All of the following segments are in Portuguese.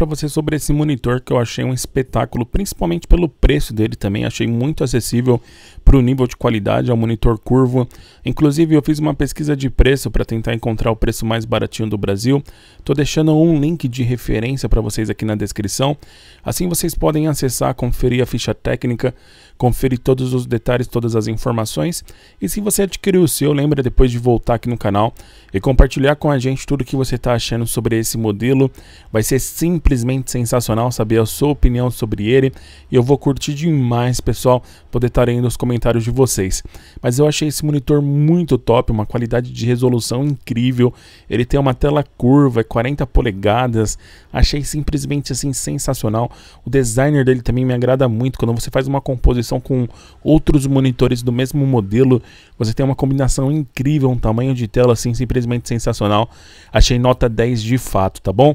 para você sobre esse monitor que eu achei um espetáculo, principalmente pelo preço dele também, achei muito acessível para o nível de qualidade, é um monitor curvo. Inclusive eu fiz uma pesquisa de preço para tentar encontrar o preço mais baratinho do Brasil. Tô deixando um link de referência para vocês aqui na descrição. Assim vocês podem acessar, conferir a ficha técnica, conferir todos os detalhes, todas as informações. E se você adquiriu o seu, lembra depois de voltar aqui no canal e compartilhar com a gente tudo que você está achando sobre esse modelo. Vai ser simples simplesmente sensacional saber a sua opinião sobre ele e eu vou curtir demais, pessoal, poder estar lendo os comentários de vocês. Mas eu achei esse monitor muito top, uma qualidade de resolução incrível. Ele tem uma tela curva, 40 é polegadas. Achei simplesmente assim sensacional. O designer dele também me agrada muito quando você faz uma composição com outros monitores do mesmo modelo, você tem uma combinação incrível, um tamanho de tela assim simplesmente sensacional. Achei nota 10 de fato, tá bom?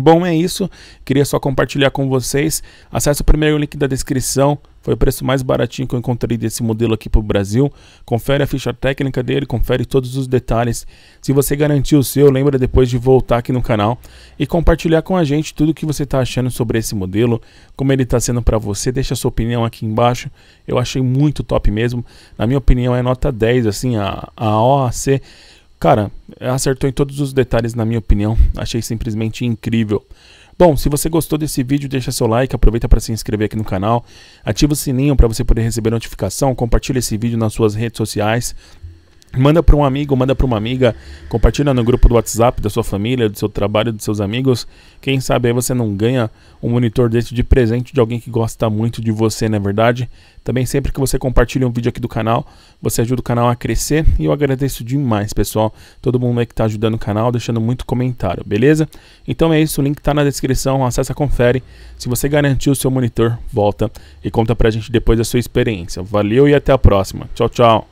Bom, é isso. Queria só compartilhar com vocês. Acesse o primeiro link da descrição. Foi o preço mais baratinho que eu encontrei desse modelo aqui para o Brasil. Confere a ficha técnica dele, confere todos os detalhes. Se você garantiu o seu, lembra depois de voltar aqui no canal e compartilhar com a gente tudo o que você está achando sobre esse modelo, como ele está sendo para você. Deixa a sua opinião aqui embaixo. Eu achei muito top mesmo. Na minha opinião, é nota 10, assim, a, a OAC Cara, acertou em todos os detalhes, na minha opinião. Achei simplesmente incrível. Bom, se você gostou desse vídeo, deixa seu like, aproveita para se inscrever aqui no canal, ativa o sininho para você poder receber notificação, compartilha esse vídeo nas suas redes sociais, Manda para um amigo, manda para uma amiga, compartilha no grupo do WhatsApp da sua família, do seu trabalho, dos seus amigos. Quem sabe aí você não ganha um monitor desse de presente de alguém que gosta muito de você, não é verdade. Também sempre que você compartilha um vídeo aqui do canal, você ajuda o canal a crescer e eu agradeço demais, pessoal. Todo mundo aí que está ajudando o canal, deixando muito comentário, beleza? Então é isso, o link está na descrição, acessa, confere. Se você garantiu o seu monitor, volta e conta para a gente depois a sua experiência. Valeu e até a próxima. Tchau, tchau.